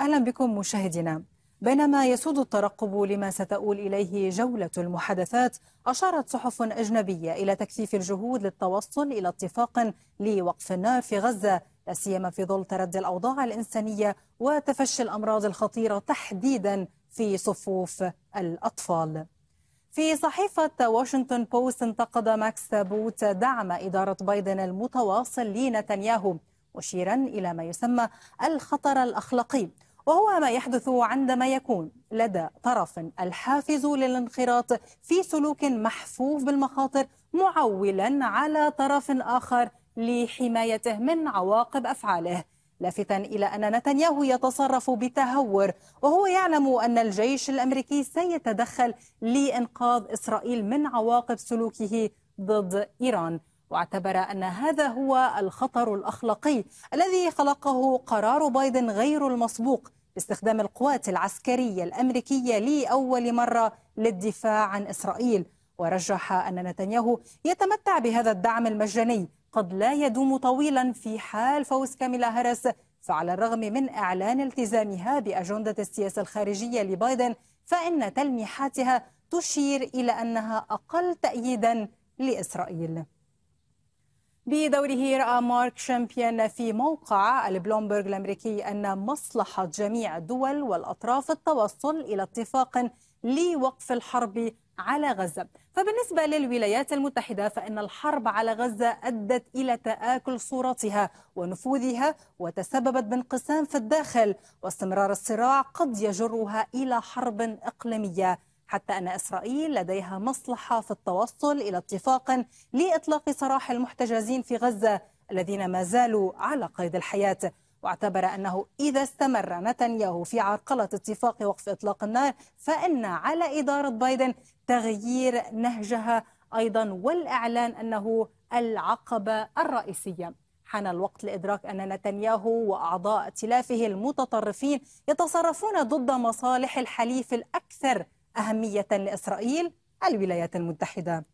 أهلا بكم مشاهدينا بينما يسود الترقب لما ستؤول إليه جولة المحادثات أشارت صحف أجنبية إلى تكثيف الجهود للتوصل إلى اتفاق لوقف النار في غزة لا سيما في ظل تردي الأوضاع الإنسانية وتفشي الأمراض الخطيرة تحديدا في صفوف الأطفال في صحيفة واشنطن بوست انتقد ماكس بوت دعم إدارة بايدن المتواصل لنتنياهو مشيرا إلى ما يسمى الخطر الأخلاقي وهو ما يحدث عندما يكون لدى طرف الحافز للانخراط في سلوك محفوف بالمخاطر معولا على طرف آخر لحمايته من عواقب أفعاله لافتا إلى أن نتنياهو يتصرف بتهور وهو يعلم أن الجيش الأمريكي سيتدخل لإنقاذ إسرائيل من عواقب سلوكه ضد إيران واعتبر أن هذا هو الخطر الأخلاقي الذي خلقه قرار بايدن غير المسبوق باستخدام القوات العسكرية الأمريكية لأول مرة للدفاع عن إسرائيل ورجح أن نتنياهو يتمتع بهذا الدعم المجاني قد لا يدوم طويلا في حال فوز كاميلا هارس فعلى الرغم من إعلان التزامها بأجندة السياسة الخارجية لبايدن فإن تلميحاتها تشير إلى أنها أقل تأييدا لإسرائيل بدوره رأى مارك شامبيان في موقع البلومبرج الأمريكي أن مصلحة جميع الدول والأطراف التوصل إلى اتفاق لوقف الحرب على غزة فبالنسبة للولايات المتحدة فإن الحرب على غزة أدت إلى تآكل صورتها ونفوذها وتسببت بانقسام في الداخل واستمرار الصراع قد يجرها إلى حرب إقليمية حتى أن إسرائيل لديها مصلحة في التوصل إلى اتفاق لإطلاق سراح المحتجزين في غزة الذين ما زالوا على قيد الحياة واعتبر أنه إذا استمر نتنياهو في عرقلة اتفاق وقف إطلاق النار فإن على إدارة بايدن تغيير نهجها أيضا والإعلان أنه العقبة الرئيسية حان الوقت لإدراك أن نتنياهو وأعضاء ائتلافه المتطرفين يتصرفون ضد مصالح الحليف الأكثر أهمية لإسرائيل الولايات المتحدة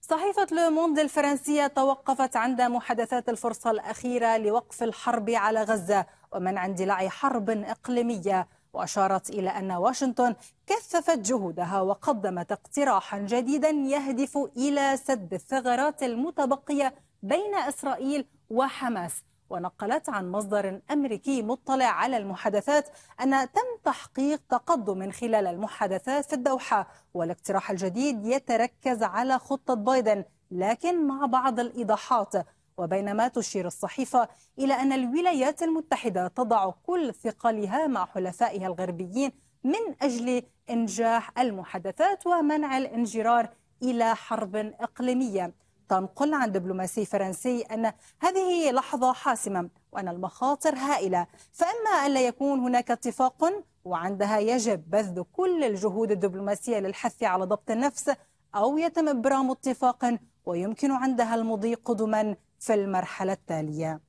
صحيفة لوموند الفرنسية توقفت عند محادثات الفرصة الأخيرة لوقف الحرب على غزة ومنع اندلاع حرب إقليمية وأشارت إلى أن واشنطن كثفت جهودها وقدمت اقتراحا جديدا يهدف إلى سد الثغرات المتبقية بين إسرائيل وحماس ونقلت عن مصدر أمريكي مطلع على المحادثات أن تم تحقيق تقدم من خلال المحادثات في الدوحة والاقتراح الجديد يتركز على خطة بايدن لكن مع بعض الإيضاحات وبينما تشير الصحيفة إلى أن الولايات المتحدة تضع كل ثقلها مع حلفائها الغربيين من أجل إنجاح المحادثات ومنع الانجرار إلى حرب إقليمية تنقل عن دبلوماسي فرنسي أن هذه لحظة حاسمة وأن المخاطر هائلة فإما أن لا يكون هناك اتفاق وعندها يجب بذل كل الجهود الدبلوماسية للحث على ضبط النفس أو يتم إبرام اتفاق ويمكن عندها المضي قدما في المرحلة التالية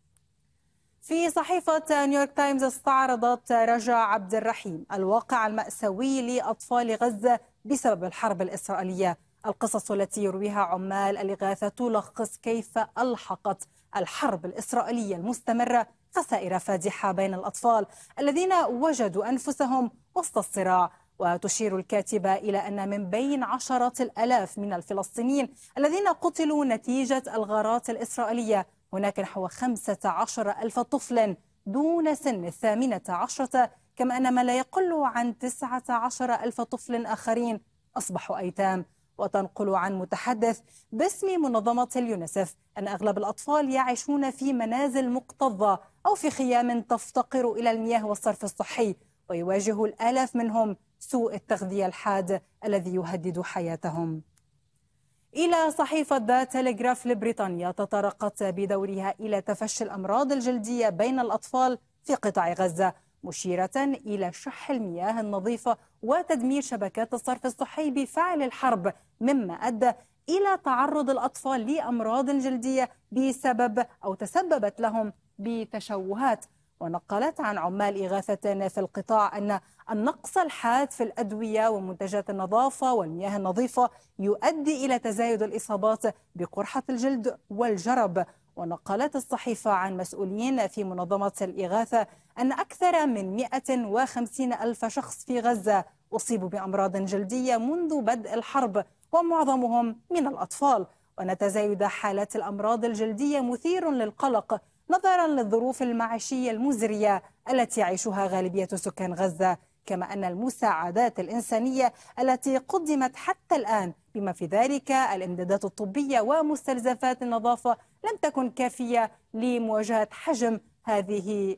في صحيفة نيويورك تايمز استعرضت رجا عبد الرحيم الواقع المأساوي لأطفال غزة بسبب الحرب الإسرائيلية القصص التي يرويها عمال الإغاثة تلخص كيف ألحقت الحرب الإسرائيلية المستمرة خسائر فادحة بين الأطفال الذين وجدوا أنفسهم وسط الصراع وتشير الكاتبة إلى أن من بين عشرات الألاف من الفلسطينيين الذين قتلوا نتيجة الغارات الإسرائيلية هناك نحو 15 ألف طفل دون سن الثامنة عشرة كما أن ما لا يقل عن 19 ألف طفل آخرين أصبحوا أيتام وتنقل عن متحدث باسم منظمة اليونسف أن أغلب الأطفال يعيشون في منازل مكتظة أو في خيام تفتقر إلى المياه والصرف الصحي ويواجه الآلاف منهم سوء التغذية الحاد الذي يهدد حياتهم إلى صحيفة ذا تلغراف لبريطانيا تطرقت بدورها إلى تفشي الأمراض الجلدية بين الأطفال في قطاع غزة مشيرة إلى شح المياه النظيفة وتدمير شبكات الصرف الصحي بفعل الحرب مما أدى إلى تعرض الأطفال لأمراض جلدية بسبب أو تسببت لهم بتشوهات ونقلت عن عمال إغاثة في القطاع أن النقص الحاد في الأدوية ومنتجات النظافة والمياه النظيفة يؤدي إلى تزايد الإصابات بقرحة الجلد والجرب ونقلت الصحيفة عن مسؤولين في منظمة الإغاثة أن أكثر من 150 ألف شخص في غزة أصيبوا بأمراض جلدية منذ بدء الحرب ومعظمهم من الأطفال وأن تزايد حالات الأمراض الجلدية مثير للقلق نظرا للظروف المعيشية المزرية التي يعيشها غالبية سكان غزة كما أن المساعدات الإنسانية التي قدمت حتى الآن بما في ذلك الامدادات الطبية ومستلزمات النظافة لم تكن كافية لمواجهة حجم هذه